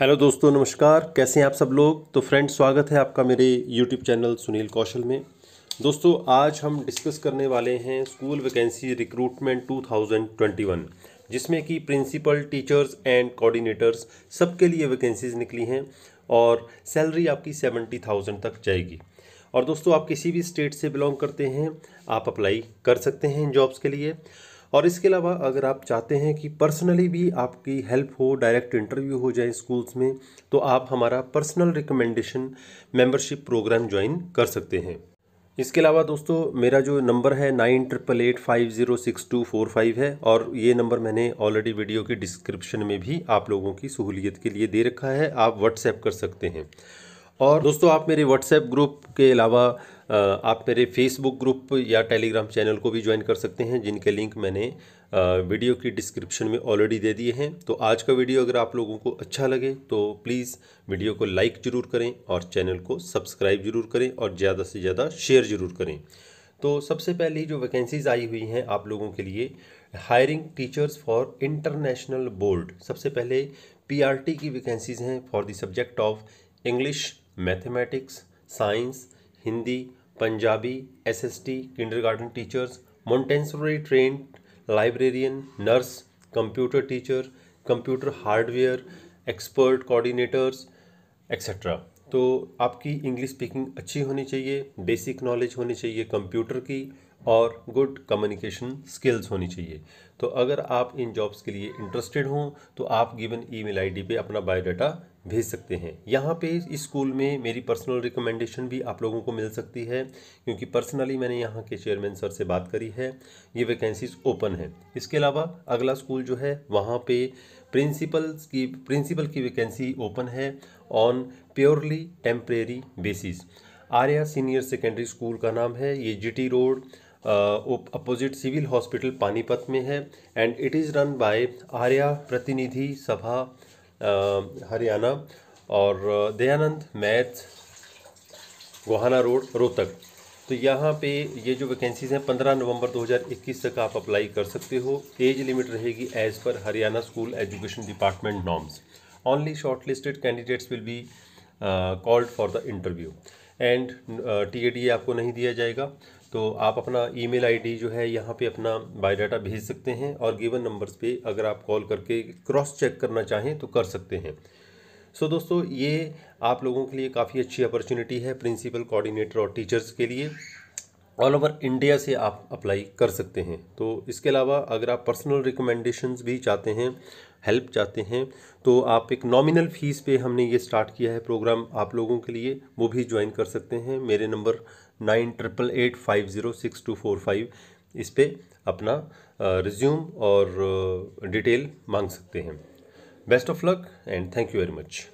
hello दोस्तों नमस्कार कैसे हैं आप सब लोग तो फ्रेंड स्वागत है आपका मेरे यूट्यूब चैनल सुनील कौशल में दोस्तों आज हम डिस्कस करने वाले हैं स्कूल वैकेंसी रिक्रूटमेंट 2021 जिसमें कि प्रिंसिपल टीचर्स एंड कोऑर्डिनेटर्स सबके लिए वैकेंसीज़ निकली हैं और सैलरी आपकी सेवेंटी थाउजेंड तक जाएगी और दोस्तों आप किसी भी स्टेट से बिलोंग करते हैं आप अप्लाई कर सकते हैं इन जॉब्स के लिए और इसके अलावा अगर आप चाहते हैं कि पर्सनली भी आपकी हेल्प हो डायरेक्ट इंटरव्यू हो जाए स्कूल्स में तो आप हमारा personal recommendation membership program join कर सकते हैं इसके अलावा दोस्तों मेरा जो नंबर है nine triple eight five zero six two four five है और ये नंबर मैंने ऑलरेडी वीडियो के डिस्क्रिप्शन में भी आप लोगों की सहूलियत के लिए दे रखा है आप व्हाट्सएप कर सकते हैं और दोस्तों आप मेरे व्हाट्सएप ग्रुप के अलावा आप मेरे फेसबुक ग्रुप या टेलीग्राम चैनल को भी ज्वाइन कर सकते हैं जिनके लिंक मैंने वीडियो की डिस्क्रिप्शन में ऑलरेडी दे दिए हैं तो आज का वीडियो अगर आप लोगों को अच्छा लगे तो प्लीज़ वीडियो को लाइक ज़रूर करें और चैनल को सब्सक्राइब ज़रूर करें और ज़्यादा से ज़्यादा शेयर ज़रूर करें तो सबसे पहले जो वैकेंसीज़ आई हुई हैं आप लोगों के लिए hiring teachers for international board सबसे पहले पी की वैकेंसीज़ हैं for the subject of English mathematics science Hindi Punjabi SST kindergarten teachers Montessori train librarian nurse computer teacher computer hardware expert coordinators etcetera तो आपकी इंग्लिश स्पीकिंग अच्छी होनी चाहिए बेसिक नॉलेज होनी चाहिए कंप्यूटर की और गुड कम्युनिकेशन स्किल्स होनी चाहिए तो अगर आप इन जॉब्स के लिए इंटरेस्टेड हों तो आप गिवन ईमेल आईडी पे अपना बायोडाटा भेज सकते हैं यहाँ पे स्कूल में मेरी पर्सनल रिकमेंडेशन भी आप लोगों को मिल सकती है क्योंकि पर्सनली मैंने यहाँ के चेयरमैन सर से बात करी है ये वैकेंसीज ओपन है इसके अलावा अगला स्कूल जो है वहाँ पे प्रिंसिपल की प्रिंसिपल की वैकेंसी ओपन है on purely temporary basis Arya senior secondary school का नाम है ये G road opposite civil hospital Panipat में है and it is run by Arya Pratinidhi Sabha Haryana और दयानंद मैथ गोहाना रोड रोहतक तो यहाँ पे ये जो वैकेंसीज हैं 15 नवंबर 2021 तक आप अप्लाई कर सकते हो एज लिमिट रहेगी एज पर Haryana school education department norms only short listed candidates will be called for the interview and T आपको नहीं दिया जाएगा तो आप अपना ईमेल आईडी जो है यहाँ पे अपना बायोडाटा भेज सकते हैं और गिवन नंबर्स पे अगर आप कॉल करके क्रॉस चेक करना चाहें तो कर सकते हैं सो so, दोस्तों ये आप लोगों के लिए काफ़ी अच्छी अपॉर्चुनिटी है प्रिंसिपल कोऑर्डिनेटर और टीचर्स के लिए ऑल ओवर इंडिया से आप अप्लाई कर सकते हैं तो इसके अलावा अगर आप पर्सनल रिकमेंडेशंस भी चाहते हैं हेल्प चाहते हैं तो आप एक नॉमिनल फ़ीस पे हमने ये स्टार्ट किया है प्रोग्राम आप लोगों के लिए वो भी ज्वाइन कर सकते हैं मेरे number nine triple eight five zero six two four five इस पर अपना रिज्यूम और डिटेल मांग सकते हैं best of luck and thank you very much